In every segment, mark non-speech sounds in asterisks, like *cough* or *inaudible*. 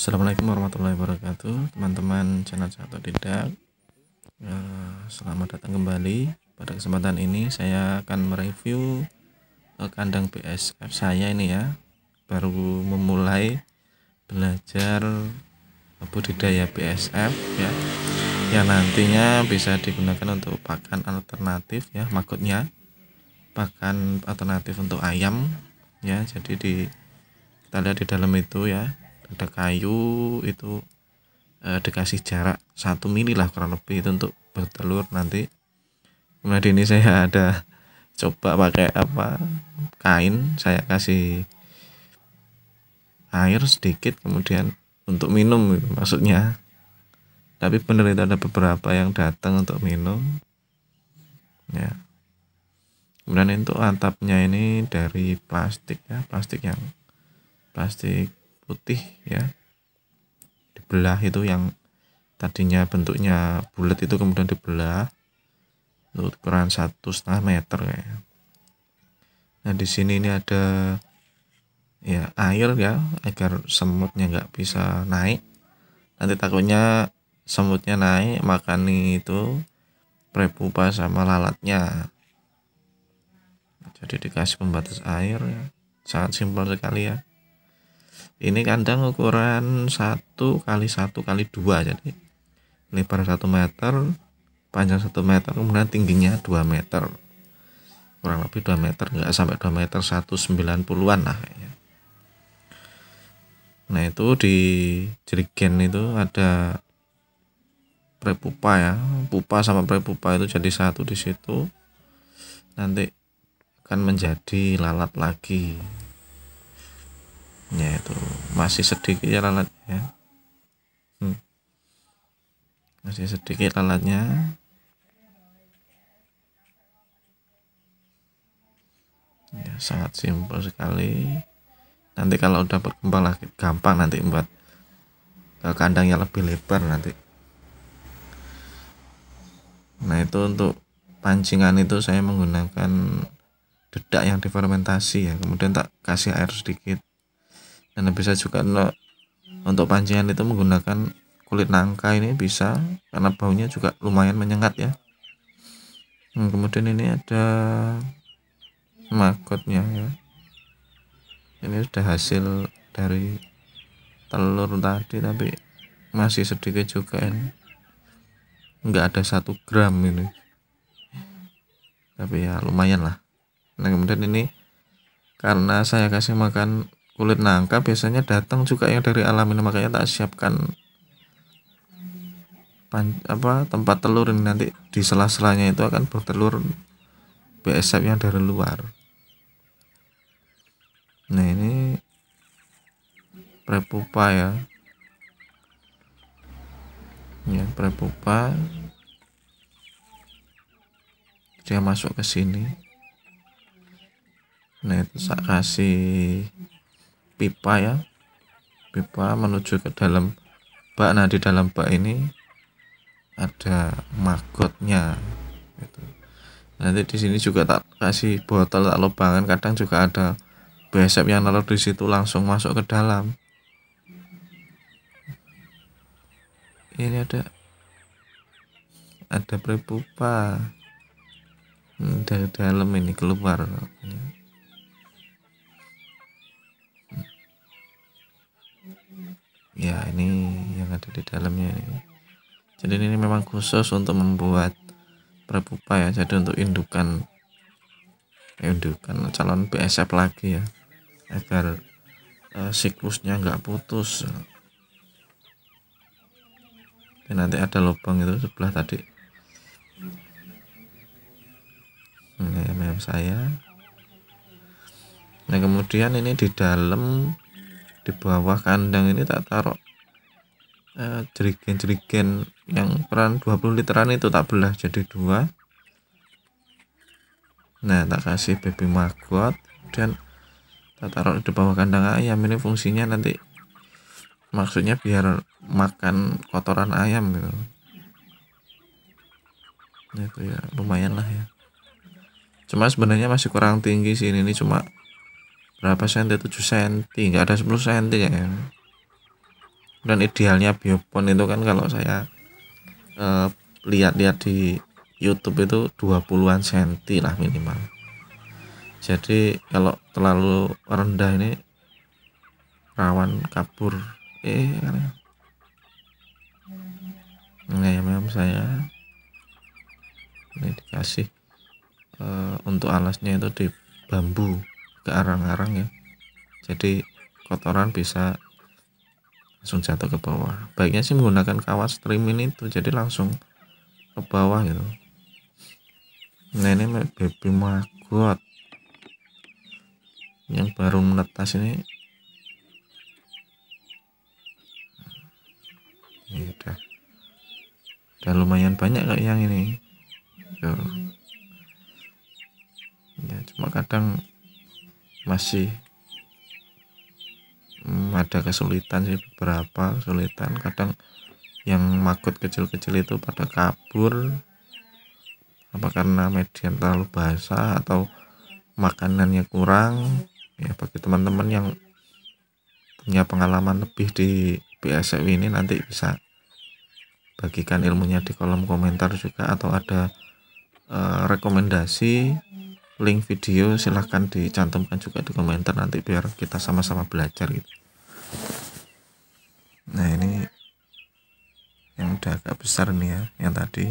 Assalamualaikum warahmatullahi wabarakatuh teman-teman channel satu tidak ya, selamat datang kembali pada kesempatan ini saya akan mereview eh, kandang PSF saya ini ya baru memulai belajar budidaya PSF ya yang nantinya bisa digunakan untuk pakan alternatif ya maksudnya pakan alternatif untuk ayam ya jadi di kita lihat di dalam itu ya ada kayu itu e, dikasih jarak satu mili lah kurang lebih itu untuk bertelur nanti kemudian ini saya *laughs* ada coba pakai apa kain saya kasih air sedikit kemudian untuk minum maksudnya tapi penderita itu ada beberapa yang datang untuk minum ya kemudian untuk atapnya ini dari plastik ya plastik yang plastik putih ya dibelah itu yang tadinya bentuknya bulat itu kemudian dibelah itu ukuran satu setengah meter ya. Nah di sini ini ada ya air ya agar semutnya nggak bisa naik. Nanti takutnya semutnya naik makan itu prepupa sama lalatnya. Jadi dikasih pembatas air ya. Sangat simpel sekali ya ini kandang ukuran 1 kali 1 kali 2 jadi lebar 1 meter panjang 1 meter kemudian tingginya 2 meter kurang lebih 2 meter enggak sampai 2 meter 190-an lah kayaknya nah itu di jerigen itu ada prepupa ya pupa sama prepupa itu jadi satu di situ nanti akan menjadi lalat lagi itu masih sedikit ya hmm. masih sedikit lalatnya ya, sangat simpel sekali nanti kalau udah berkembang lagi gampang nanti buat kandangnya lebih lebar nanti nah itu untuk pancingan itu saya menggunakan dedak yang difermentasi ya kemudian tak kasih air sedikit dan bisa juga untuk pancingan itu menggunakan kulit nangka ini bisa karena baunya juga lumayan menyengat ya hmm, kemudian ini ada magotnya ya ini sudah hasil dari telur tadi tapi masih sedikit juga ini nggak ada satu gram ini tapi ya lumayan lah nah kemudian ini karena saya kasih makan kulit nangka biasanya datang juga yang dari alam ini nah, makanya tak siapkan pan, apa tempat telur ini nanti di sela-selanya itu akan bertelur BSF yang dari luar nah ini prepupa ya ya prepupa dia masuk ke sini nah itu saya kasih pipa ya pipa menuju ke dalam bak nah di dalam bak ini ada magotnya gitu. nanti di sini juga tak kasih botol tak lubangan kadang juga ada besep yang naruh di situ langsung masuk ke dalam ini ada ada prepupa hmm, dari dalam ini keluar ya ini yang ada di dalamnya ini jadi ini memang khusus untuk membuat prepupa ya jadi untuk indukan eh, indukan calon BSF lagi ya agar e, siklusnya enggak putus dan nanti ada lubang itu sebelah tadi ini ayam saya nah kemudian ini di dalam di bawah kandang ini tak taruh jerigen eh, jerigen-jerigen yang peran 20 literan itu tak belah jadi dua nah tak kasih baby maggot dan tak taruh di bawah kandang ayam ini fungsinya nanti maksudnya biar makan kotoran ayam gitu nah, itu ya lumayan lah ya cuma sebenarnya masih kurang tinggi sih ini, ini cuma berapa senti 7 senti enggak ada 10 senti ya dan idealnya biopon itu kan kalau saya eh, lihat-lihat di YouTube itu 20-an senti lah minimal jadi kalau terlalu rendah ini rawan kabur eh kan nah ya memang saya ini dikasih eh, untuk alasnya itu di bambu ke arang-arang ya jadi kotoran bisa langsung jatuh ke bawah baiknya sih menggunakan kawat streaming itu jadi langsung ke bawah gitu nah ini baby maggot yang baru menetas ini ya udah udah lumayan banyak kayak yang ini Yo. ya cuma kadang masih hmm, ada kesulitan sih beberapa kesulitan kadang yang makut kecil-kecil itu pada kabur apa karena median terlalu basah atau makanannya kurang ya bagi teman-teman yang punya pengalaman lebih di BSW ini nanti bisa bagikan ilmunya di kolom komentar juga atau ada uh, rekomendasi link video silahkan dicantumkan juga di komentar nanti biar kita sama-sama belajar gitu nah ini yang udah agak besar nih ya yang tadi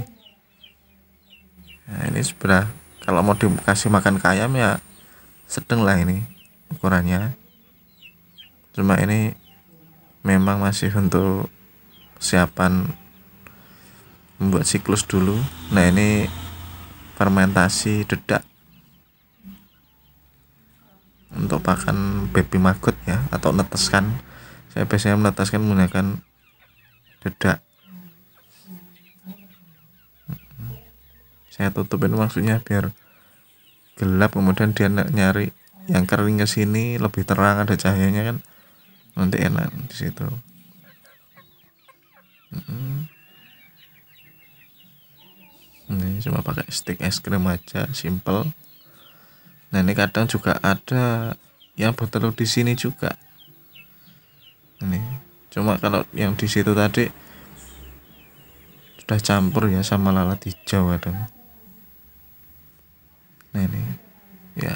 nah ini sebelah kalau mau dikasih makan ke ayam ya sedang lah ini ukurannya cuma ini memang masih untuk siapan membuat siklus dulu nah ini fermentasi dedak untuk pakan baby maggot ya atau neteskan saya biasanya meneteskan menggunakan dedak saya tutupin maksudnya biar gelap kemudian dia nyari yang kering ke sini lebih terang ada cahayanya kan nanti enak di situ mm-hmm. ini cuma pakai stick es krim aja simple Nah ini kadang juga ada yang bertelur di sini juga. Ini cuma kalau yang di situ tadi sudah campur ya sama lalat hijau ada. Nah ini ya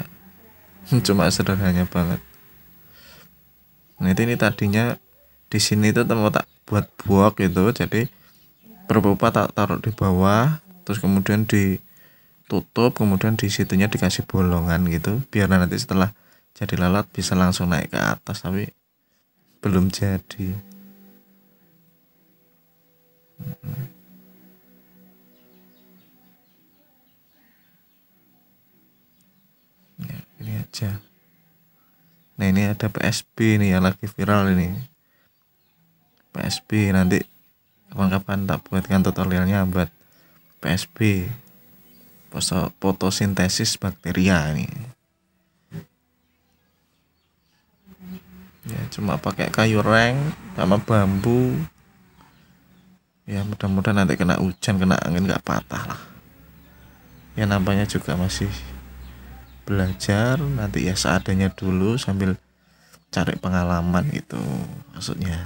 *laughs* cuma sederhana banget. Nah itu ini tadinya di sini itu tempat tak buat buak gitu jadi berupa-berupa tak taruh di bawah terus kemudian di tutup kemudian di situnya dikasih bolongan gitu biar nanti setelah jadi lalat bisa langsung naik ke atas tapi belum jadi ya, ini aja nah ini ada PSB nih yang lagi viral ini PSB nanti kapan-kapan tak buatkan tutorialnya buat PSB fotosintesis bakteria ini ya cuma pakai kayu reng sama bambu ya mudah-mudahan nanti kena hujan kena angin nggak patah lah ya nampaknya juga masih belajar nanti ya seadanya dulu sambil cari pengalaman itu maksudnya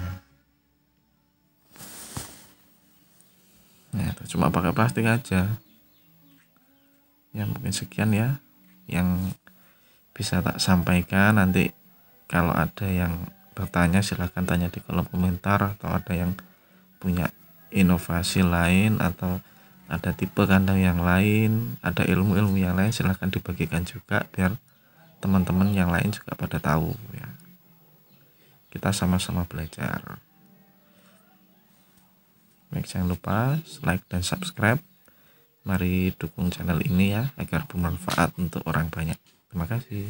Nah, cuma pakai plastik aja ya mungkin sekian ya yang bisa tak sampaikan nanti kalau ada yang bertanya silahkan tanya di kolom komentar atau ada yang punya inovasi lain atau ada tipe kandang yang lain ada ilmu-ilmu yang lain silahkan dibagikan juga biar teman-teman yang lain juga pada tahu ya kita sama-sama belajar baik jangan lupa like dan subscribe Mari dukung channel ini ya agar bermanfaat untuk orang banyak. Terima kasih.